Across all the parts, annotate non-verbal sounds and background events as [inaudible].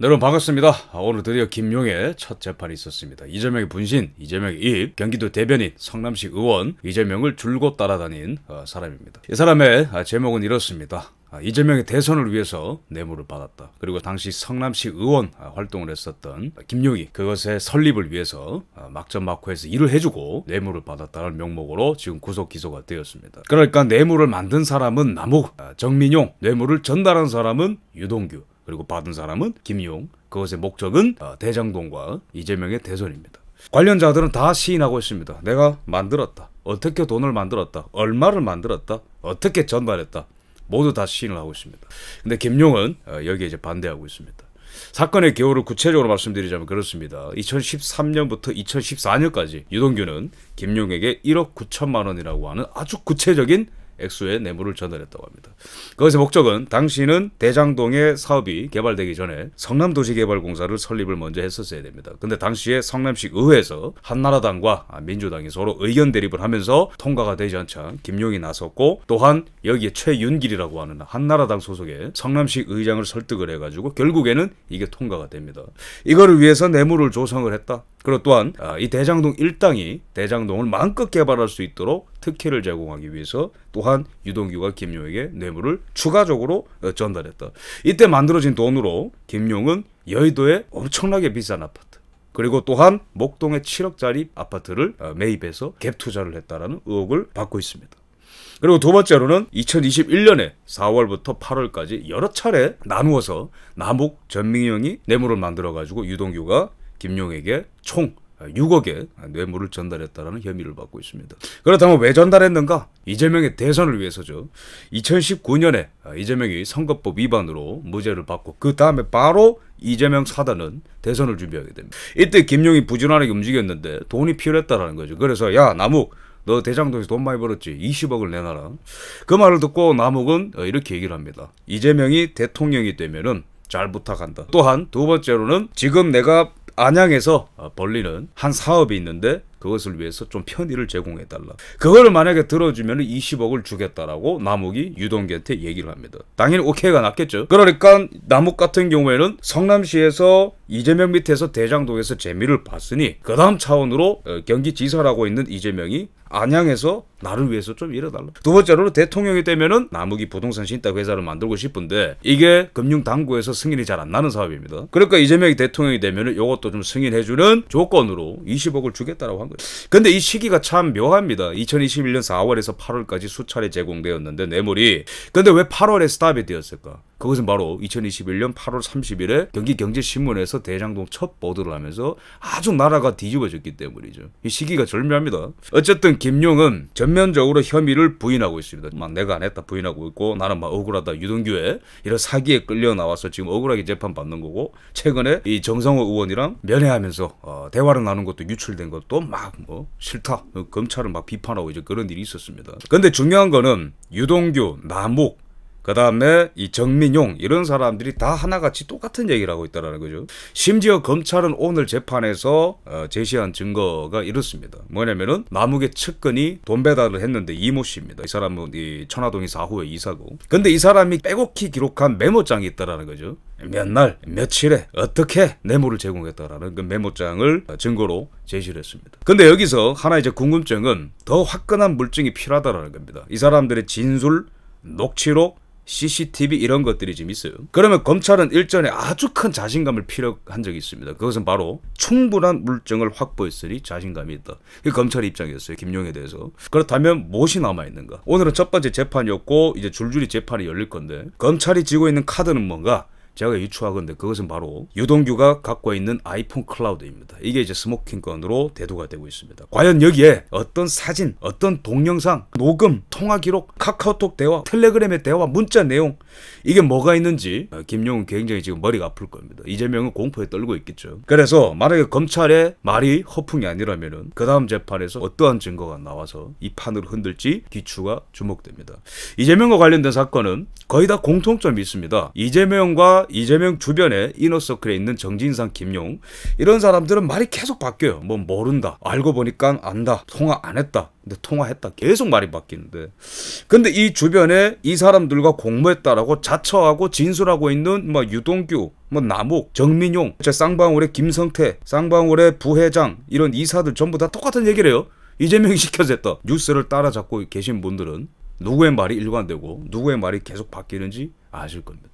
네, 여러분 반갑습니다. 아, 오늘 드디어 김용의 첫 재판이 있었습니다. 이재명의 분신, 이재명의 입, 경기도 대변인, 성남시 의원, 이재명을 줄곧 따라다닌 어, 사람입니다. 이 사람의 아, 제목은 이렇습니다. 아, 이재명의 대선을 위해서 뇌물을 받았다. 그리고 당시 성남시 의원 활동을 했었던 김용희 그것의 설립을 위해서 막전막후에서 일을 해주고 뇌물을 받았다는 명목으로 지금 구속 기소가 되었습니다. 그러니까 뇌물을 만든 사람은 남욱, 정민용, 뇌물을 전달한 사람은 유동규. 그리고 받은 사람은 김용. 그것의 목적은 어, 대장동과 이재명의 대선입니다. 관련자들은 다 시인하고 있습니다. 내가 만들었다. 어떻게 돈을 만들었다. 얼마를 만들었다. 어떻게 전달했다. 모두 다 시인을 하고 있습니다. 근데 김용은 어, 여기에 이제 반대하고 있습니다. 사건의 개요를 구체적으로 말씀드리자면 그렇습니다. 2013년부터 2014년까지 유동규는 김용에게 1억 9천만 원이라고 하는 아주 구체적인 액수의 뇌물을 전달했다고 합니다. 그것의 목적은 당시는 대장동의 사업이 개발되기 전에 성남도시개발공사를 설립을 먼저 했었어야 됩니다. 근데 당시에 성남시 의회에서 한나라당과 아, 민주당이 서로 의견 대립을 하면서 통과가 되지 않자 김용이 나섰고 또한 여기에 최윤길이라고 하는 한나라당 소속의 성남시 의장을 설득을 해가지고 결국에는 이게 통과가 됩니다. 이거를 위해서 뇌물을 조성을 했다. 그리고 또한 어, 이 대장동 일당이 대장동을 만음껏 개발할 수 있도록 특혜를 제공하기 위해서 또한 유동규가 김용에게 뇌물을 추가적으로 어, 전달했다. 이때 만들어진 돈으로 김용은 여의도에 엄청나게 비싼 아파트 그리고 또한 목동에 7억짜리 아파트를 어, 매입해서 갭 투자를 했다라는 의혹을 받고 있습니다. 그리고 두 번째로는 2021년에 4월부터 8월까지 여러 차례 나누어서 남욱 전민영이 뇌물을 만들어가지고 유동규가 김용에게 총 6억의 뇌물을 전달했다라는 혐의를 받고 있습니다. 그렇다면 왜 전달했는가? 이재명의 대선을 위해서죠. 2019년에 이재명이 선거법 위반으로 무죄를 받고 그 다음에 바로 이재명 사단은 대선을 준비하게 됩니다. 이때 김용이 부지하게 움직였는데 돈이 필요했다라는 거죠. 그래서 야 남욱 너 대장동에서 돈 많이 벌었지 20억을 내놔라. 그 말을 듣고 남욱은 이렇게 얘기를 합니다. 이재명이 대통령이 되면은 잘 부탁한다. 또한 두 번째로는 지금 내가 안양에서 어, 벌리는 한 사업이 있는데 그것을 위해서 좀 편의를 제공해 달라. 그거를 만약에 들어주면 20억을 주겠다라고 남욱이 유동규한테 얘기를 합니다. 당연히 오케이가 낫겠죠 그러니까 남욱 같은 경우에는 성남시에서 이재명 밑에서 대장동에서 재미를 봤으니 그 다음 차원으로 어, 경기지사라고 있는 이재명이 안양에서 나를 위해서 좀일어달라두 번째로 대통령이 되면은 남욱이 부동산 신탁 회사를 만들고 싶은데 이게 금융당국에서 승인이 잘 안 나는 사업입니다. 그러니까 이재명이 대통령이 되면은 이것도 좀 승인해주는 조건으로 20억을 주겠다라고 한거예요 거예 근데 이 시기가 참 묘합니다. 2021년 4월에서 8월까지 수차례 제공되었는데 뇌물이 근데 왜 8월에 스탑이 되었을까? 그것은 바로 2021년 8월 30일에 경기경제신문에서 대장동 첫 보도를 하면서 아주 나라가 뒤집어졌기 때문이죠. 이 시기가 절묘합니다. 어쨌든 김용은 전면적으로 혐의를 부인하고 있습니다. 막 내가 안 했다 부인하고 있고 나는 막 억울하다 유동규에 이런 사기에 끌려 나와서 지금 억울하게 재판받는 거고 최근에 이 정성호 의원이랑 면회하면서 어, 대화를 나눈 것도 유출된 것도 막 뭐 싫다 뭐 검찰을 막 비판하고 이제 그런 일이 있었습니다. 근데 중요한 거는 유동규, 남욱 그 다음에 이 정민용 이런 사람들이 다 하나같이 똑같은 얘기를 하고 있다라는 거죠. 심지어 검찰은 오늘 재판에서 어, 제시한 증거가 이렇습니다. 뭐냐면은 남욱의 측근이 돈 배달을 했는데 이모 씨입니다. 이 사람은 이 천화동이 사후에 이사고. 근데 이 사람이 빼곡히 기록한 메모장이 있다라는 거죠. 몇 날, 며칠에 어떻게 내모를 제공했다라는 그 메모장을 증거로 제시를 했습니다. 근데 여기서 하나 이제 궁금증은 더 화끈한 물증이 필요하다라는 겁니다. 이 사람들의 진술, 녹취록, CCTV 이런 것들이 지금 있어요. 그러면 검찰은 일전에 아주 큰 자신감을 필요한 적이 있습니다. 그것은 바로 충분한 물증을 확보했으니 자신감이 있다. 그 검찰의 입장이었어요. 김용에 대해서. 그렇다면 무엇이 남아있는가? 오늘은 첫 번째 재판이었고 이제 줄줄이 재판이 열릴 건데 검찰이 지고 있는 카드는 뭔가? 제가 유추하건데 그것은 바로 유동규가 갖고 있는 아이폰 클라우드입니다. 이게 이제 스모킹 건으로 대두가 되고 있습니다. 과연 여기에 어떤 사진, 어떤 동영상, 녹음, 통화 기록, 카카오톡 대화, 텔레그램의 대화, 문자 내용 이게 뭐가 있는지 김용은 굉장히 지금 머리가 아플 겁니다. 이재명은 공포에 떨고 있겠죠. 그래서 만약에 검찰의 말이 허풍이 아니라면그 다음 재판에서 어떠한 증거가 나와서 이 판을 흔들지 기추가 주목됩니다. 이재명과 관련된 사건은 거의 다 공통점이 있습니다. 이재명과 이재명 주변에 이너서클에 있는 정진상, 김용 이런 사람들은 말이 계속 바뀌어요. 뭐 모른다, 알고 보니까 안다, 통화 안 했다, 근데 통화했다 계속 말이 바뀌는데 근데 이 주변에 이 사람들과 공모했다라고 자처하고 진술하고 있는 뭐 유동규 뭐 남욱 정민용 쌍방울의 김성태 쌍방울의 부회장 이런 이사들 전부 다 똑같은 얘기를 해요 이재명이 [laughs] 시켜서 했다 뉴스를 따라잡고 계신 분들은 누구의 말이 일관되고 누구의 말이 계속 바뀌는지 아실 겁니다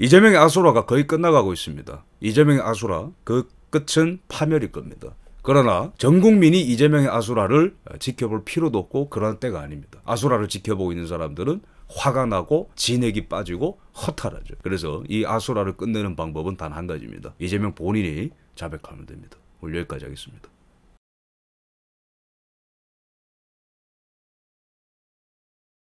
이재명의 아수라가 거의 끝나가고 있습니다. 이재명의 아수라 그 끝은 파멸일 겁니다. 그러나 전 국민이 이재명의 아수라를 지켜볼 필요도 없고 그런 때가 아닙니다. 아수라를 지켜보고 있는 사람들은 화가 나고 진액이 빠지고 허탈하죠. 그래서 이 아수라를 끝내는 방법은 단 한 가지입니다. 이재명 본인이 자백하면 됩니다. 오늘 여기까지 하겠습니다.